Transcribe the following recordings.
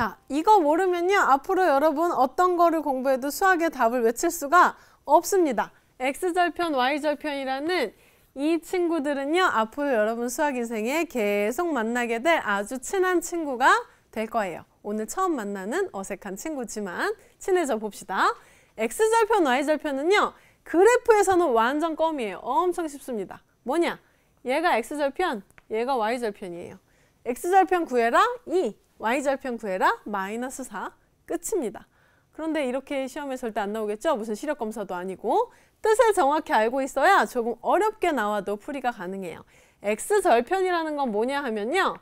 자, 이거 모르면요. 앞으로 여러분 어떤 거를 공부해도 수학의 답을 외칠 수가 없습니다. X절편, Y절편이라는 이 친구들은요. 앞으로 여러분 수학 인생에 계속 만나게 될 아주 친한 친구가 될 거예요. 오늘 처음 만나는 어색한 친구지만 친해져 봅시다. X절편, Y절편은요. 그래프에서는 완전 껌이에요. 엄청 쉽습니다. 뭐냐? 얘가 X절편, 얘가 Y절편이에요. X절편 구해라 2, y절편 구해라 마이너스 4 끝입니다. 그런데 이렇게 시험에 절대 안 나오겠죠? 무슨 시력검사도 아니고 뜻을 정확히 알고 있어야 조금 어렵게 나와도 풀이가 가능해요. x절편이라는 건 뭐냐 하면요.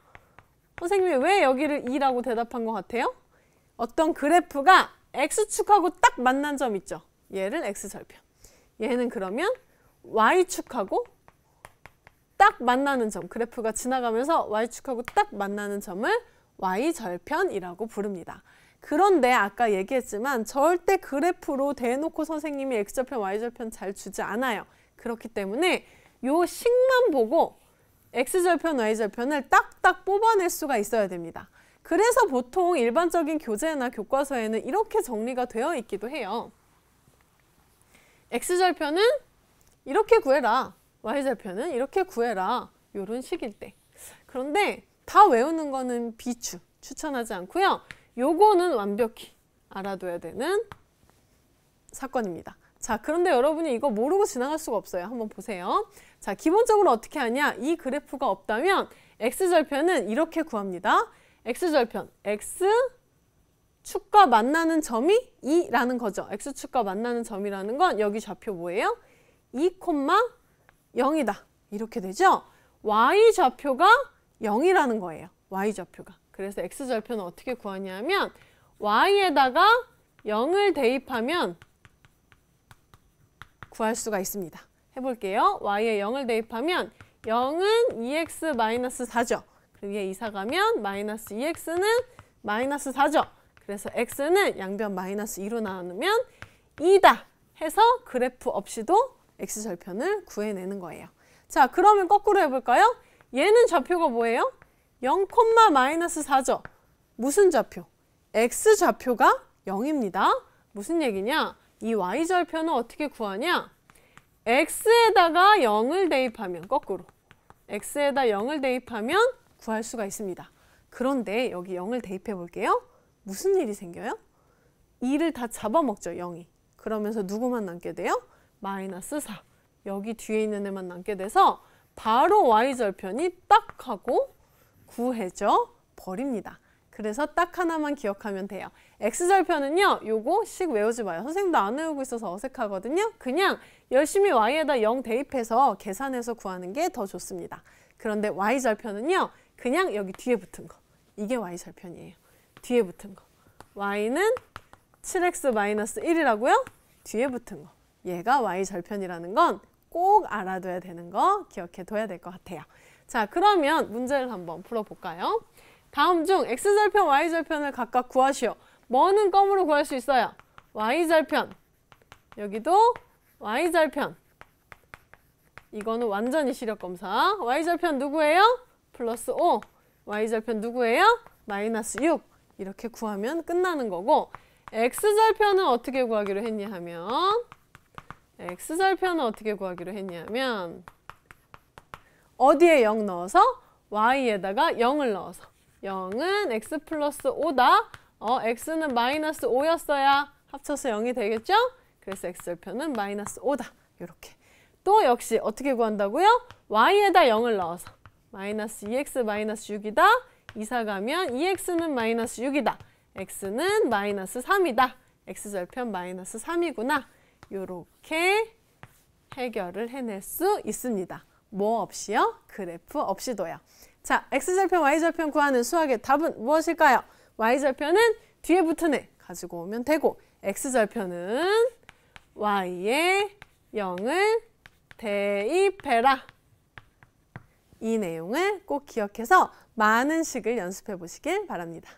선생님이 왜 여기를 2라고 대답한 것 같아요? 어떤 그래프가 x축하고 딱 만난 점 있죠? 얘를 x절편. 얘는 그러면 y축하고 딱 만나는 점, 그래프가 지나가면서 y축하고 딱 만나는 점을 Y절편이라고 부릅니다. 그런데 아까 얘기했지만 절대 그래프로 대놓고 선생님이 X절편, Y절편 잘 주지 않아요. 그렇기 때문에 요 식만 보고 X절편, Y절편을 딱딱 뽑아낼 수가 있어야 됩니다. 그래서 보통 일반적인 교재나 교과서에는 이렇게 정리가 되어 있기도 해요. X절편은 이렇게 구해라. Y절편은 이렇게 구해라. 요런 식일 때. 그런데 다 외우는 거는 비추 추천하지 않고요. 요거는 완벽히 알아둬야 되는 사건입니다. 자, 그런데 여러분이 이거 모르고 지나갈 수가 없어요. 한번 보세요. 자, 기본적으로 어떻게 하냐? 이 그래프가 없다면 x절편은 이렇게 구합니다. x절편, x축과 만나는 점이 2라는 거죠. x축과 만나는 점이라는 건 여기 좌표 뭐예요? 2, e 0이다. 이렇게 되죠? y좌표가 0이라는 거예요. y좌표가. 그래서 x좌표는 어떻게 구하냐면 y에다가 0을 대입하면 구할 수가 있습니다. 해볼게요. y에 0을 대입하면 0은 2x-4죠. 그리고 2사 가면 마이너스 2x는 마이너스 4죠. 그래서 x는 양변 마이너스 2로 나누면 2다 해서 그래프 없이도 x절편을 구해내는 거예요. 자, 그러면 거꾸로 해볼까요? 얘는 좌표가 뭐예요? 0,-4죠. 무슨 좌표? x좌표가 0입니다. 무슨 얘기냐? 이 y절편은 어떻게 구하냐? x에다가 0을 대입하면 거꾸로 x에다 0을 대입하면 구할 수가 있습니다. 그런데 여기 0을 대입해 볼게요. 무슨 일이 생겨요? 2를 다 잡아먹죠, 0이. 그러면서 누구만 남게 돼요? 마이너스 4. 여기 뒤에 있는 애만 남게 돼서 바로 y절편이 딱 하고 구해져 버립니다. 그래서 딱 하나만 기억하면 돼요. x절편은요. 요거 식 외우지 마요. 선생님도 안 외우고 있어서 어색하거든요. 그냥 열심히 y에다 0 대입해서 계산해서 구하는 게 더 좋습니다. 그런데 y절편은요. 그냥 여기 뒤에 붙은 거. 이게 y절편이에요. 뒤에 붙은 거. y는 7x-1이라고요. 뒤에 붙은 거. 얘가 y절편이라는 건꼭 알아둬야 되는 거 기억해 둬야 될 것 같아요. 자, 그러면 문제를 한번 풀어볼까요? 다음 중 X절편, Y절편을 각각 구하시오. 뭐는 껌으로 구할 수 있어요? Y절편. 여기도 Y절편. 이거는 완전히 시력검사. Y절편 누구예요? 플러스 5. Y절편 누구예요? 마이너스 6. 이렇게 구하면 끝나는 거고 X절편은 어떻게 구하기로 했냐 하면 x절편은 어떻게 구하기로 했냐면 어디에 0 넣어서 y에다가 0을 넣어서 0은 x 플러스 5다. 어, x는 마이너스 5였어야 합쳐서 0이 되겠죠? 그래서 x절편은 마이너스 5다. 이렇게. 또 역시 어떻게 구한다고요? y에다 0을 넣어서 마이너스 2x 마이너스 6이다. 이사 가면 2x는 마이너스 6이다. x는 마이너스 3이다. x절편 마이너스 3이구나. 이렇게 해결을 해낼 수 있습니다. 뭐 없이요? 그래프 없이도요. 자, x절편, y절편 구하는 수학의 답은 무엇일까요? y절편은 뒤에 붙은 애 가지고 오면 되고 x절편은 y에 0을 대입해라. 이 내용을 꼭 기억해서 많은 식을 연습해 보시길 바랍니다.